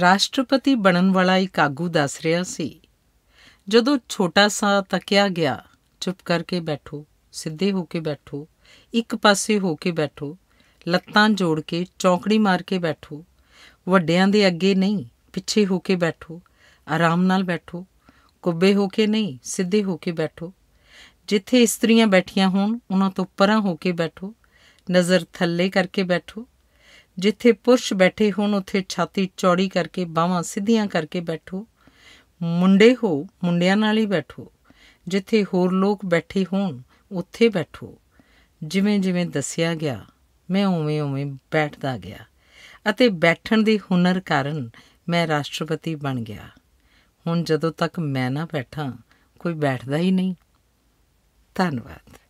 ਰਾਸ਼ਟਰਪਤੀ ਬਣਨ ਵਾਲਾ ਇੱਕ ਆਗੂ ਦੱਸ ਰਿਹਾ ਸੀ ਜਦੋਂ ਛੋਟਾ ਸਾ ਤੱਕਿਆ ਗਿਆ ਚੁੱਪ ਕਰਕੇ ਬੈਠੋ ਸਿੱਧੇ ਹੋ ਕੇ ਬੈਠੋ ਇੱਕ ਪਾਸੇ ਹੋ ਕੇ ਬੈਠੋ ਲੱਤਾਂ ਜੋੜ ਕੇ ਚੌਂਕੜੀ ਮਾਰ ਕੇ ਬੈਠੋ ਵੱਡਿਆਂ ਦੇ ਅੱਗੇ ਨਹੀਂ ਪਿੱਛੇ ਹੋ ਕੇ ਬੈਠੋ ਆਰਾਮ ਨਾਲ ਬੈਠੋ ਕੁੱਬੇ ਹੋ ਕੇ ਨਹੀਂ ਸਿੱਧੇ ਹੋ ਕੇ ਬੈਠੋ ਜਿੱਥੇ ਇਸਤਰੀਆਂ ਬੈਠੀਆਂ ਹੋਣ ਉਹਨਾਂ ਤੋਂ ਪਰਾਂ ਹੋ ਕੇ ਬੈਠੋ ਨਜ਼ਰ ਥੱਲੇ ਕਰਕੇ ਬੈਠੋ ਜਿੱਥੇ ਪੁਰਸ਼ ਬੈਠੇ ਹੋਣ ਉੱਥੇ ਛਾਤੀ ਚੌੜੀ ਕਰਕੇ ਬਾਹਾਂ ਸਿੱਧੀਆਂ ਕਰਕੇ ਬੈਠੋ ਮੁੰਡੇ ਹੋ ਮੁੰਡਿਆਂ ਨਾਲ ਹੀ ਬੈਠੋ ਜਿੱਥੇ ਹੋਰ ਲੋਕ ਬੈਠੇ ਹੋਣ ਉੱਥੇ ਬੈਠੋ ਜਿਵੇਂ ਜਿਵੇਂ ਦੱਸਿਆ ਗਿਆ ਮੈਂ ਉਵੇਂ ਉਵੇਂ ਬੈਠਦਾ ਗਿਆ ਅਤੇ ਬੈਠਣ ਦੇ ਹੁਨਰ ਕਾਰਨ ਮੈਂ ਰਾਸ਼ਟਰਪਤੀ ਬਣ ਗਿਆ ਹੁਣ ਜਦੋਂ ਤੱਕ ਮੈਂ ਨਾ ਬੈਠਾਂ ਕੋਈ ਬੈਠਦਾ ਹੀ ਨਹੀਂ ਧੰਨਵਾਦ